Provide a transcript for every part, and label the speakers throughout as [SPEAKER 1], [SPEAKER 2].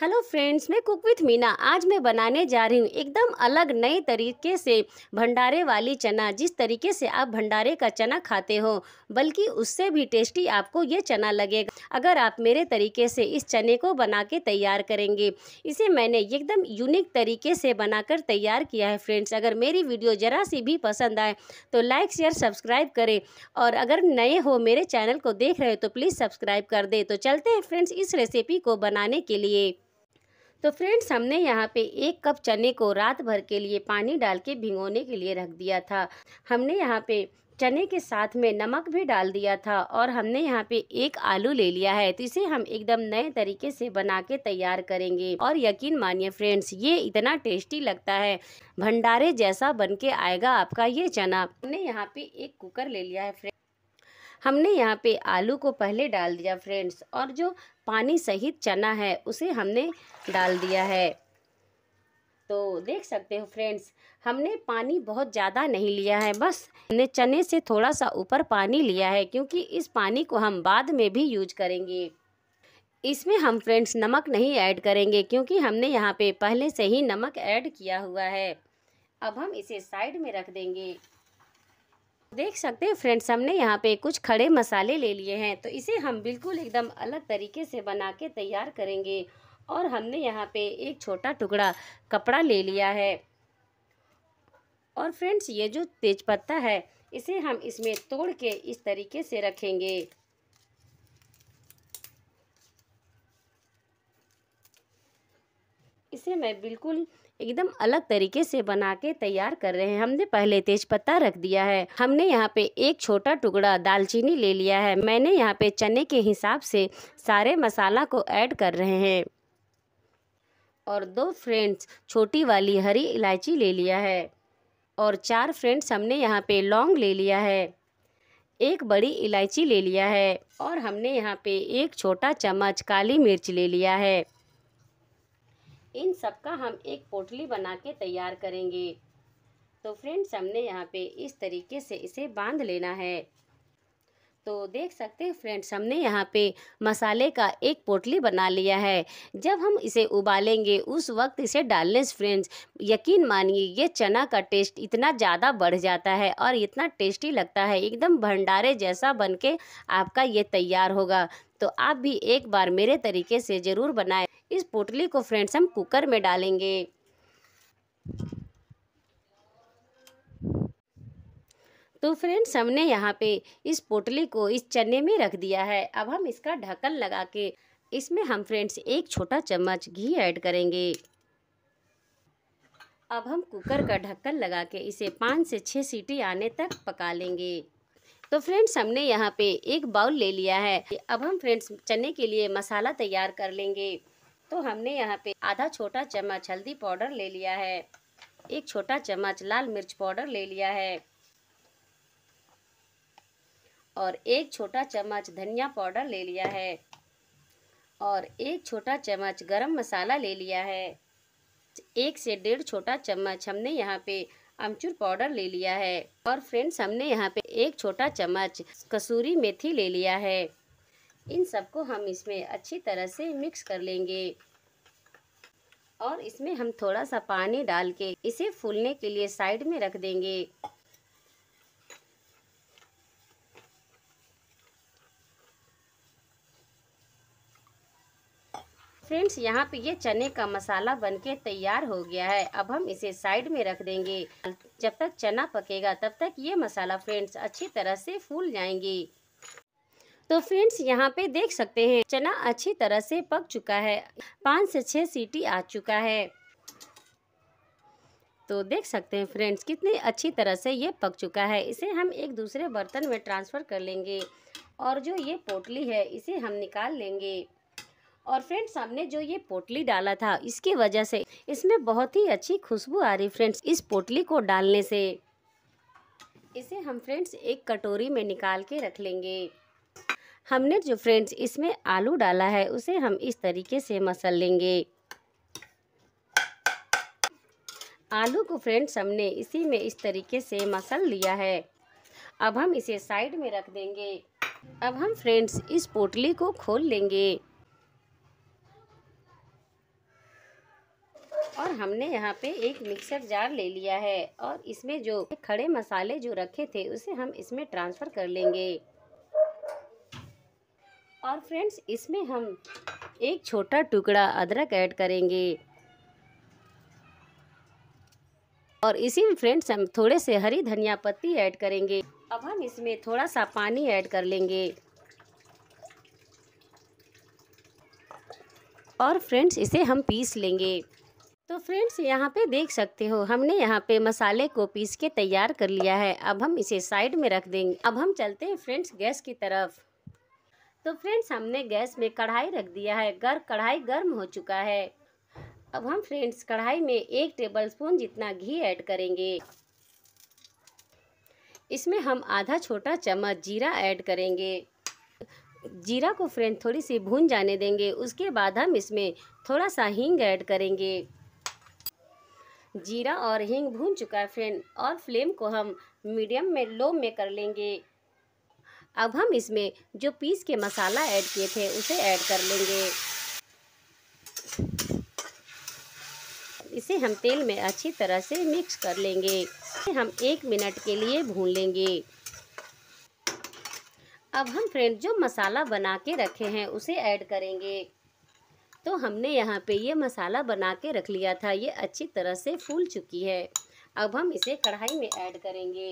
[SPEAKER 1] hello friends मैं cook with Meena आज मैं बनाने जा रही हूँ एकदम अलग नए तरीके से भंडारे वाली चना जिस तरीके से आप भंडारे का चना खाते हो बल्कि उससे भी टेस्टी आपको ये चना लगेगा अगर आप मेरे तरीके से इस चने को बना के तैयार करेंगे इसे मैंने एकदम यूनिक तरीके से बनाकर तैयार किया है फ्रेंड्स अगर मेरी वीडियो ज़रा सी भी पसंद आए तो लाइक शेयर सब्सक्राइब करें और अगर नए हो मेरे चैनल को देख रहे हो तो प्लीज़ सब्सक्राइब कर दें तो चलते हैं फ्रेंड्स इस रेसिपी को बनाने के लिए तो फ्रेंड्स हमने यहाँ पे एक कप चने को रात भर के लिए पानी डाल के भिगोने के लिए रख दिया था हमने यहाँ पे चने के साथ में नमक भी डाल दिया था और हमने यहाँ पे एक आलू ले लिया है तो इसे हम एकदम नए तरीके से बना के तैयार करेंगे और यकीन मानिए फ्रेंड्स ये इतना टेस्टी लगता है भंडारे जैसा बन के आएगा आपका ये चना हमने यहाँ पे एक कुकर ले लिया है फ्रेंड्स हमने यहाँ पे आलू को पहले डाल दिया फ्रेंड्स और जो पानी सहित चना है उसे हमने डाल दिया है तो देख सकते हो फ्रेंड्स हमने पानी बहुत ज़्यादा नहीं लिया है बस हमने चने से थोड़ा सा ऊपर पानी लिया है क्योंकि इस पानी को हम बाद में भी यूज करेंगे इसमें हम फ्रेंड्स नमक नहीं ऐड करेंगे क्योंकि हमने यहाँ पे पहले से ही नमक ऐड किया हुआ है अब हम इसे साइड में रख देंगे देख सकते हैं फ्रेंड्स हमने यहाँ पे कुछ खड़े मसाले ले लिए हैं तो इसे हम बिल्कुल एकदम अलग तरीके से बना के तैयार करेंगे और हमने यहाँ पे एक छोटा टुकड़ा कपड़ा ले लिया है और फ्रेंड्स ये जो तेज़पत्ता है इसे हम इसमें तोड़ के इस तरीके से रखेंगे इसे मैं बिल्कुल एकदम अलग तरीके से बना के तैयार कर रहे हैं हमने पहले तेज पत्ता रख दिया है हमने यहाँ पे एक छोटा टुकड़ा दालचीनी ले लिया है मैंने यहाँ पे चने के हिसाब से सारे मसाला को ऐड कर रहे हैं और दो फ्रेंड्स छोटी वाली हरी इलायची ले लिया है और चार फ्रेंड्स हमने यहाँ पे लौंग ले लिया है एक बड़ी इलायची ले लिया है और हमने यहाँ पे एक छोटा चम्मच काली मिर्च ले लिया है इन सब का हम एक पोटली बना के तैयार करेंगे तो फ्रेंड्स हमने यहाँ पे इस तरीके से इसे बांध लेना है तो देख सकते हैं फ्रेंड्स हमने यहाँ पे मसाले का एक पोटली बना लिया है जब हम इसे उबालेंगे उस वक्त इसे डालने से फ्रेंड्स यकीन मानिए ये चना का टेस्ट इतना ज़्यादा बढ़ जाता है और इतना टेस्टी लगता है एकदम भंडारे जैसा बन के आपका ये तैयार होगा तो आप भी एक बार मेरे तरीके से ज़रूर बनाएं इस पोटली को फ्रेंड्स हम कुकर में डालेंगे तो फ्रेंड्स हमने यहाँ पे इस पोटली को इस चने में रख दिया है अब हम इसका ढक्कन लगा के इसमें हम फ्रेंड्स एक छोटा चम्मच घी ऐड करेंगे अब हम कुकर का ढक्कन लगा के इसे पाँच से छः सीटी आने तक पका लेंगे तो फ्रेंड्स हमने यहाँ पे एक बाउल ले लिया है अब हम फ्रेंड्स चने के लिए मसाला तैयार कर लेंगे तो हमने यहाँ पे आधा छोटा चम्मच हल्दी पाउडर ले लिया है एक छोटा चम्मच लाल मिर्च पाउडर ले लिया है और एक छोटा चम्मच धनिया पाउडर ले लिया है और एक छोटा चम्मच गरम मसाला ले लिया है एक से डेढ़ छोटा चम्मच हमने यहाँ पे अमचूर पाउडर ले लिया है और फ्रेंड्स हमने यहाँ पे एक छोटा चम्मच कसूरी मेथी ले लिया है इन सबको हम इसमें अच्छी तरह से मिक्स कर लेंगे और इसमें हम थोड़ा सा पानी डाल के इसे फूलने के लिए साइड में रख देंगे फ्रेंड्स यहाँ पे ये चने का मसाला बनके तैयार हो गया है अब हम इसे साइड में रख देंगे जब तक चना पकेगा तब तक ये मसाला फ्रेंड्स अच्छी तरह से फूल जाएंगे तो फ्रेंड्स यहाँ पे देख सकते हैं चना अच्छी तरह से पक चुका है पाँच से छः सीटी आ चुका है तो देख सकते हैं फ्रेंड्स कितनी अच्छी तरह से ये पक चुका है इसे हम एक दूसरे बर्तन में ट्रांसफ़र कर लेंगे और जो ये पोटली है इसे हम निकाल लेंगे और फ्रेंड्स सामने जो ये पोटली डाला था इसकी वजह से इसमें बहुत ही अच्छी खुशबू आ रही फ्रेंड्स इस पोटली को डालने से इसे हम फ्रेंड्स एक कटोरी में निकाल के रख लेंगे हमने जो फ्रेंड्स इसमें आलू डाला है उसे हम इस तरीके से मसल लेंगे आलू को फ्रेंड्स हमने इसी में इस तरीके से मसल लिया है अब हम इसे साइड में रख देंगे अब हम फ्रेंड्स इस पोटली को खोल लेंगे और हमने यहाँ पे एक मिक्सर जार ले लिया है और इसमें जो खड़े मसाले जो रखे थे उसे हम इसमें ट्रांसफ़र कर लेंगे और फ्रेंड्स इसमें हम एक छोटा टुकड़ा अदरक ऐड करेंगे और इसी में फ्रेंड्स हम थोड़े से हरी धनिया पत्ती ऐड करेंगे अब हम इसमें थोड़ा सा पानी ऐड कर लेंगे और फ्रेंड्स इसे हम पीस लेंगे तो फ्रेंड्स यहाँ पे देख सकते हो हमने यहाँ पे मसाले को पीस के तैयार कर लिया है अब हम इसे साइड में रख देंगे अब हम चलते हैं फ्रेंड्स गैस की तरफ तो फ्रेंड्स हमने गैस में कढ़ाई रख दिया है गर कढ़ाई गर्म हो चुका है अब हम फ्रेंड्स कढ़ाई में एक टेबल स्पून जितना घी ऐड करेंगे इसमें हम आधा छोटा चम्मच जीरा ऐड करेंगे जीरा को फ्रेंड थोड़ी सी भून जाने देंगे उसके बाद हम इसमें थोड़ा सा हींग ऐड करेंगे जीरा और हींग भून चुका है फ्रेंड और फ्लेम को हम मीडियम में लो में कर लेंगे अब हम इसमें जो पीस के मसाला ऐड किए थे उसे ऐड कर लेंगे इसे हम तेल में अच्छी तरह से मिक्स कर लेंगे इसे हम एक मिनट के लिए भून लेंगे अब हम फ्रेंड जो मसाला बना के रखे हैं उसे ऐड करेंगे तो हमने यहाँ पे ये मसाला बना के रख लिया था ये अच्छी तरह से फूल चुकी है अब हम इसे कढ़ाई में ऐड करेंगे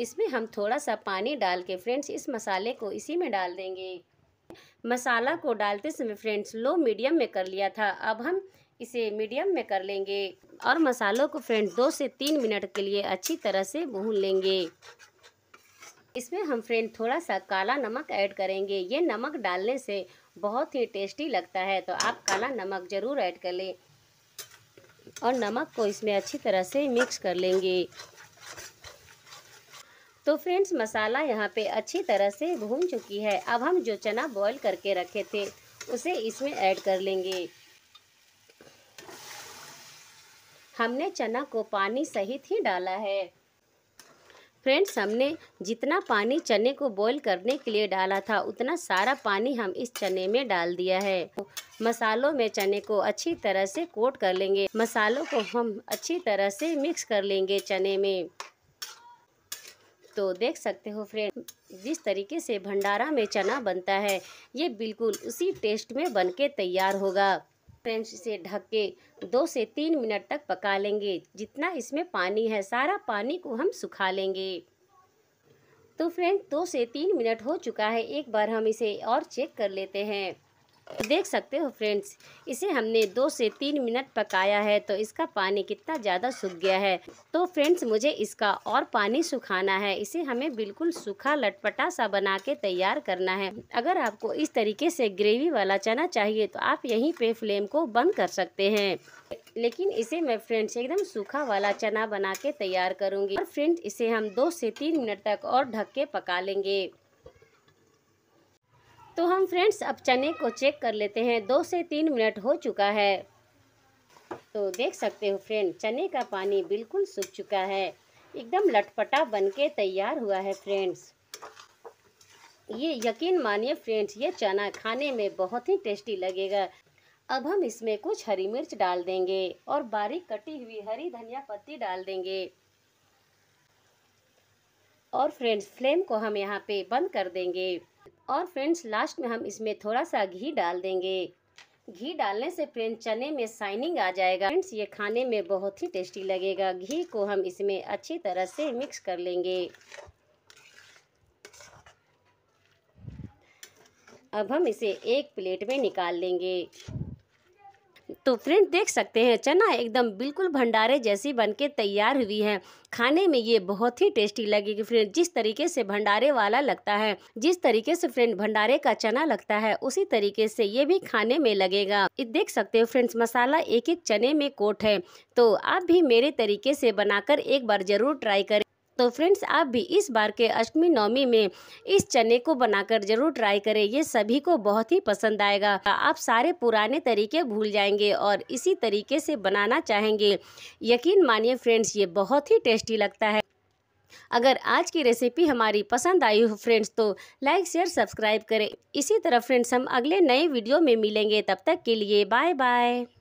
[SPEAKER 1] इसमें हम थोड़ा सा पानी डाल के फ्रेंड्स इस मसाले को इसी में डाल देंगे मसाला को डालते समय फ्रेंड्स लो मीडियम में कर लिया था अब हम इसे मीडियम में कर लेंगे और मसालों को फ्रेंड्स दो से तीन मिनट के लिए अच्छी तरह से भून लेंगे इसमें हम फ्रेंड थोड़ा सा काला नमक ऐड करेंगे ये नमक डालने से बहुत ही टेस्टी लगता है तो आप काला नमक ज़रूर ऐड कर लें और नमक को इसमें अच्छी तरह से मिक्स कर लेंगे तो फ्रेंड्स मसाला यहाँ पे अच्छी तरह से भून चुकी है अब हम जो चना बॉईल करके रखे थे उसे इसमें ऐड कर लेंगे हमने चना को पानी सहित ही डाला है फ्रेंड्स हमने जितना पानी चने को बॉईल करने के लिए डाला था उतना सारा पानी हम इस चने में डाल दिया है मसालों में चने को अच्छी तरह से कोट कर लेंगे मसालों को हम अच्छी तरह से मिक्स कर लेंगे चने में तो देख सकते हो फ्रेंड जिस तरीके से भंडारा में चना बनता है ये बिल्कुल उसी टेस्ट में बनके तैयार होगा स्पैंच से ढक के दो से तीन मिनट तक पका लेंगे जितना इसमें पानी है सारा पानी को हम सुखा लेंगे तो फ्रेंड दो से तीन मिनट हो चुका है एक बार हम इसे और चेक कर लेते हैं देख सकते हो फ्रेंड्स इसे हमने दो से तीन मिनट पकाया है तो इसका पानी कितना ज़्यादा सूख गया है तो फ्रेंड्स मुझे इसका और पानी सुखाना है इसे हमें बिल्कुल सूखा लटपटा सा बना के तैयार करना है अगर आपको इस तरीके से ग्रेवी वाला चना चाहिए तो आप यहीं पे फ्लेम को बंद कर सकते हैं लेकिन इसे मैं फ्रेंड्स एकदम सूखा वाला चना बना के तैयार करूँगी और फ्रेंड्स इसे हम दो से तीन मिनट तक और ढक के पका लेंगे तो हम फ्रेंड्स अब चने को चेक कर लेते हैं दो से तीन मिनट हो चुका है तो देख सकते हो फ्रेंड चने का पानी बिल्कुल सूख चुका है एकदम लटपटा बनके तैयार हुआ है फ्रेंड्स ये यकीन मानिए फ्रेंड्स ये चना खाने में बहुत ही टेस्टी लगेगा अब हम इसमें कुछ हरी मिर्च डाल देंगे और बारीक कटी हुई हरी धनिया पत्ती डाल देंगे और फ्रेंड्स फ्लेम को हम यहाँ पे बंद कर देंगे और फ्रेंड्स लास्ट में हम इसमें थोड़ा सा घी डाल देंगे घी डालने से फ्रेंड्स चने में शाइनिंग आ जाएगा फ्रेंड्स ये खाने में बहुत ही टेस्टी लगेगा घी को हम इसमें अच्छी तरह से मिक्स कर लेंगे अब हम इसे एक प्लेट में निकाल लेंगे तो फ्रेंड देख सकते हैं चना एकदम बिल्कुल भंडारे जैसी बनके तैयार हुई है खाने में ये बहुत ही टेस्टी लगेगी फ्रेंड जिस तरीके से भंडारे वाला लगता है जिस तरीके से फ्रेंड भंडारे का चना लगता है उसी तरीके से ये भी खाने में लगेगा देख सकते हो फ्रेंड्स मसाला एक एक चने में कोट है तो आप भी मेरे तरीके से बनाकर एक बार जरूर ट्राई करें तो फ्रेंड्स आप भी इस बार के अष्टमी नवमी में इस चने को बनाकर जरूर ट्राई करें ये सभी को बहुत ही पसंद आएगा आप सारे पुराने तरीके भूल जाएंगे और इसी तरीके से बनाना चाहेंगे यकीन मानिए फ्रेंड्स ये बहुत ही टेस्टी लगता है अगर आज की रेसिपी हमारी पसंद आई हो फ्रेंड्स तो लाइक शेयर सब्सक्राइब करें इसी तरह फ्रेंड्स हम अगले नए वीडियो में मिलेंगे तब तक के लिए बाय बाय